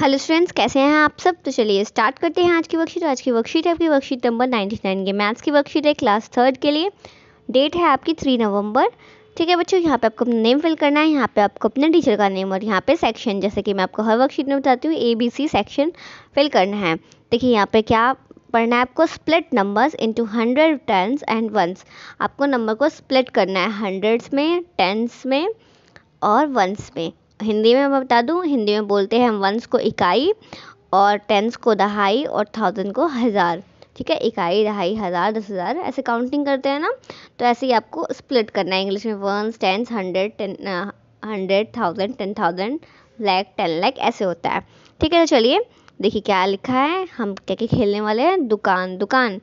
hello students कैसे हैं आप सब तो चलिए स्टार्ट करते हैं आज की वर्कशीट आज की वर्कशीट है आपकी वर्कशीट नंबर 99 के मैथ्स की वर्कशीट है क्लास थर्ड के लिए डेट है आपकी थ्री नवंबर ठीक है बच्चों यहाँ पे आपको अपना नेम फिल करना है यहाँ पे आपको अपने टीचर का नेम और यहाँ पे सेक्शन जैसे कि मैं आपको हर वर्कशीट में बताती हूँ A B C section fill करना है देखिए यहाँ पर क्या पढ़ना है आपको split numbers into hundred tens and ones आपको नंबर को स्प्लिट करना है हंड्रेड्स में टेंस में और वंस में हिंदी में मैं बता दूँ हिंदी में बोलते हैं हम वंस को इकाई और टेंस को दहाई और थाउजेंड को हज़ार ठीक है इकाई दहाई हज़ार दस हज़ार ऐसे काउंटिंग करते हैं ना तो ऐसे ही आपको स्प्लिट करना है इंग्लिश में ones tens hundred ten hundred thousand ten thousand lakh ten lakh ऐसे होता है ठीक है तो चलिए देखिए क्या लिखा है हम क्या क्या खेलने वाले हैं दुकान दुकान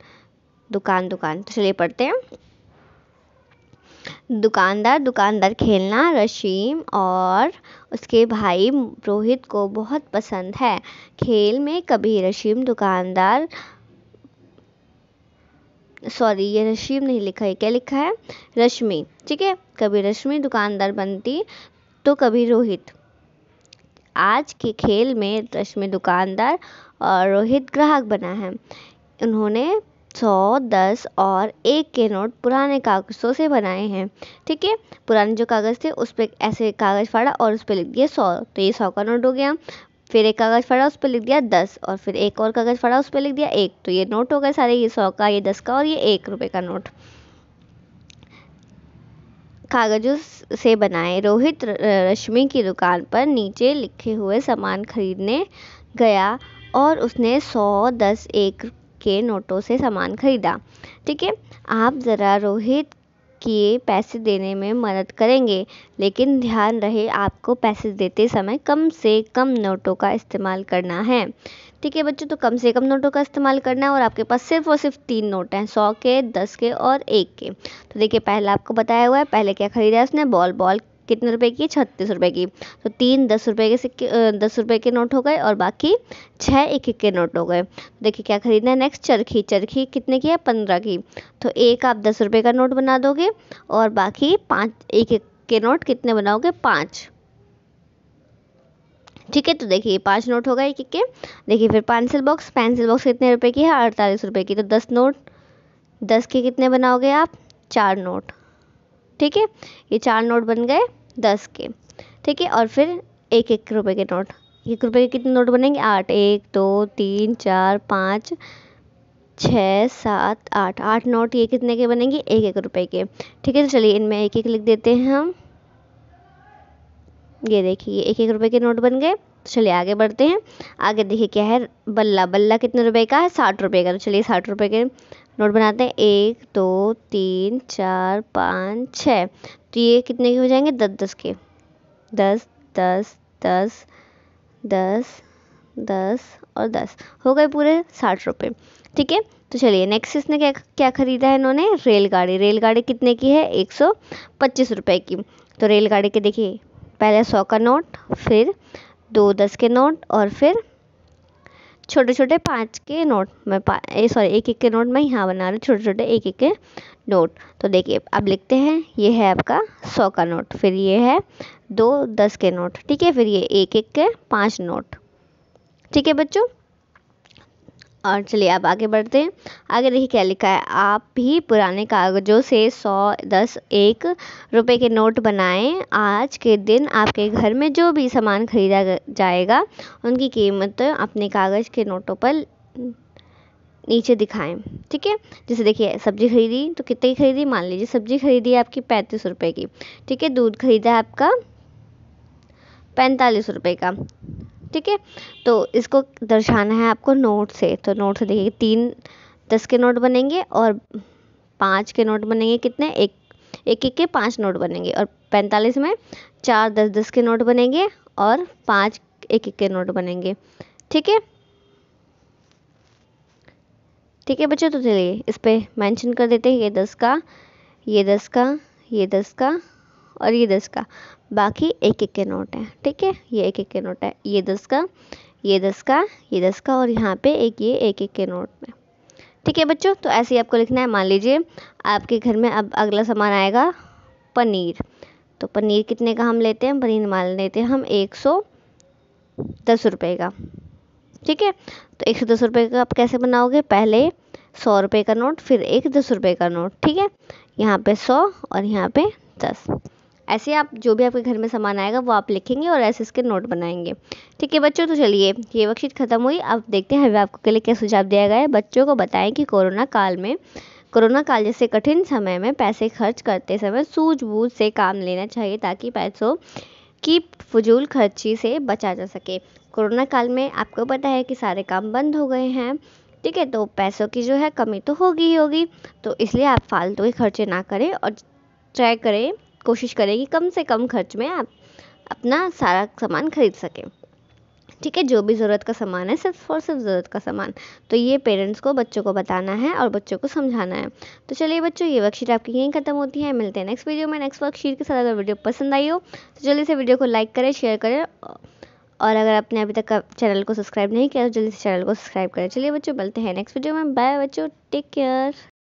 दुकान दुकान तो चलिए पढ़ते हैं दुकानदार दुकानदार खेलना रशीम और उसके भाई रोहित को बहुत पसंद है खेल में कभी रशीम दुकानदार सॉरी ये रशीम नहीं लिखा है क्या लिखा है रश्मि ठीक है कभी रश्मि दुकानदार बनती तो कभी रोहित आज के खेल में रश्मि दुकानदार और रोहित ग्राहक बना है उन्होंने सौ दस और एक के नोट पुराने कागज़ों से बनाए हैं ठीक है पुराने जो कागज़ थे उस पर ऐसे कागज़ फाड़ा और उस पर लिख दिया सौ तो ये सौ का नोट हो गया फिर एक कागज़ फाड़ा उस पर लिख दिया दस और फिर एक और कागज़ फाड़ा उस पर लिख दिया एक तो ये नोट हो गए सारे ये सौ का ये दस का और ये एक रुपये का नोट कागज़ों से बनाए रोहित रश्मि की दुकान पर नीचे लिखे हुए सामान खरीदने गया और उसने सौ दस एक के नोटों से सामान खरीदा ठीक है आप ज़रा रोहित किए पैसे देने में मदद करेंगे लेकिन ध्यान रहे आपको पैसे देते समय कम से कम नोटों का इस्तेमाल करना है ठीक है बच्चों तो कम से कम नोटों का इस्तेमाल करना है और आपके पास सिर्फ और सिर्फ तीन नोट हैं सौ के दस के और एक के तो देखिए पहला आपको बताया हुआ है पहले क्या खरीदा है उसने बॉल बॉल कितने रुपए की छत्तीस रुपए की तो तीन दस रुपए के सिक्के दस रुपए के नोट हो गए और बाकी छः एक एक के नोट हो गए देखिए क्या खरीदना है नेक्स्ट चरखी चरखी कितने की है पंद्रह की तो एक आप दस रुपये का नोट बना दोगे और बाकी पाँच एक एक के नोट कितने बनाओगे पाँच ठीक है तो देखिए पांच नोट हो गए एक एक के देखिए फिर पेंसिल बॉक्स पेंसिल बॉक्स कितने रुपए की है अड़तालीस रुपए की तो दस नोट दस के कितने बनाओगे आप चार नोट ठीक है ये चार नोट बन गए दस के ठीक है और फिर एक एक रुपए के नोट एक रुपए के कितने नोट बनेंगे आठ एक दो तीन चार पाँच छः सात आठ आठ नोट ये कितने के बनेंगे एक एक रुपए के ठीक है तो चलिए इनमें एक एक लिख देते हैं हम ये देखिए एक एक रुपए के नोट बन गए तो चलिए आगे बढ़ते हैं आगे देखिए क्या है बल्ला बल्ला कितने रुपए का है साठ रुपए का तो चलिए साठ रुपए के नोट बनाते हैं एक दो तीन चार पाँच छः तो ये कितने के हो जाएंगे दस दस के दस दस दस दस दस और दस हो गए पूरे साठ रुपये ठीक है तो चलिए नेक्स्ट इसने क्या क्या ख़रीदा है इन्होंने रेलगाड़ी रेलगाड़ी कितने की है एक सौ पच्चीस रुपये की तो रेलगाड़ी के देखिए पहले सौ का नोट फिर दो दस के नोट और फिर छोटे छोटे पाँच के नोट में पा सॉरी एक एक के नोट में यहाँ बना रहा हूँ छोटे छोटे एक एक के नोट तो देखिए अब लिखते हैं ये है आपका सौ का नोट फिर ये है दो दस के नोट ठीक है फिर ये एक एक के पाँच नोट ठीक है बच्चों और चलिए आप आगे बढ़ते हैं आगे देखिए क्या लिखा है आप भी पुराने कागज़ों से सौ दस एक रुपए के नोट बनाएं आज के दिन आपके घर में जो भी सामान खरीदा जाएगा उनकी कीमत अपने कागज़ के नोटों पर नीचे दिखाएं ठीक है जैसे देखिए सब्ज़ी खरीदी तो कितने की खरीदी मान लीजिए सब्ज़ी खरीदी आपकी पैंतीस रुपये की ठीक है दूध खरीदा आपका पैंतालीस रुपये का ठीक है तो इसको दर्शाना है आपको नोट से तो नोट से देखिए तीन दस के नोट बनेंगे और पाँच के नोट बनेंगे कितने एक एक एक के पाँच नोट बनेंगे और पैंतालीस में चार दस दस के नोट बनेंगे और पाँच एक एक के नोट बनेंगे ठीक है ठीक है बच्चों तो चलिए इस पर मैंशन कर देते हैं ये दस का ये दस का ये दस का और ये दस का बाकी एक एक के नोट है ठीक है ये एक एक के नोट है ये दस का ये दस का ये दस का और यहाँ पे एक ये एक एक के नोट में ठीक है बच्चों तो ऐसे ही आपको लिखना है मान लीजिए आपके घर में अब अगला सामान आएगा पनीर तो पनीर कितने का हम लेते हैं पनीर मान लेते हैं हम एक सौ दस रुपये का ठीक है तो एक सौ दस रुपये का आप कैसे बनाओगे पहले सौ रुपये का नोट फिर एक दस रुपये का नोट ठीक है यहाँ पे सौ और यहाँ पे दस ऐसे आप जो भी आपके घर में सामान आएगा वो आप लिखेंगे और ऐसे इसके नोट बनाएंगे ठीक है बच्चों तो चलिए ये वर्कशीट खत्म हुई अब देखते हैं हमें के लिए क्या सुझाव दिया गया है बच्चों को बताएं कि कोरोना काल में कोरोना काल जैसे कठिन समय में पैसे खर्च करते समय सूझबूझ से काम लेना चाहिए ताकि पैसों की फजूल खर्ची से बचा जा सके कोरोना काल में आपको पता है कि सारे काम बंद हो गए हैं ठीक है तो पैसों की जो है कमी तो होगी ही होगी तो इसलिए आप फालतू के खर्चे ना करें और ट्राई करें कोशिश करें कि कम से कम खर्च में आप अपना सारा सामान खरीद सकें ठीक है जो भी ज़रूरत का सामान है सिर्फ और सिर्फ ज़रूरत का सामान तो ये पेरेंट्स को बच्चों को बताना है और बच्चों को समझाना है तो चलिए बच्चों ये वर्कशीट आपकी यहीं खत्म होती है मिलते हैं नेक्स्ट वीडियो में नेक्स्ट वर्कशीट के साथ अगर वीडियो पसंद आई हो तो जल्दी से वीडियो को लाइक करें शेयर करें और अगर आपने अभी तक चैनल को सब्सक्राइब नहीं किया तो जल्दी से चैनल को सब्सक्राइब करें चलिए बच्चों मिलते हैं नेक्स्ट वीडियो में बाय बच्चों टेक केयर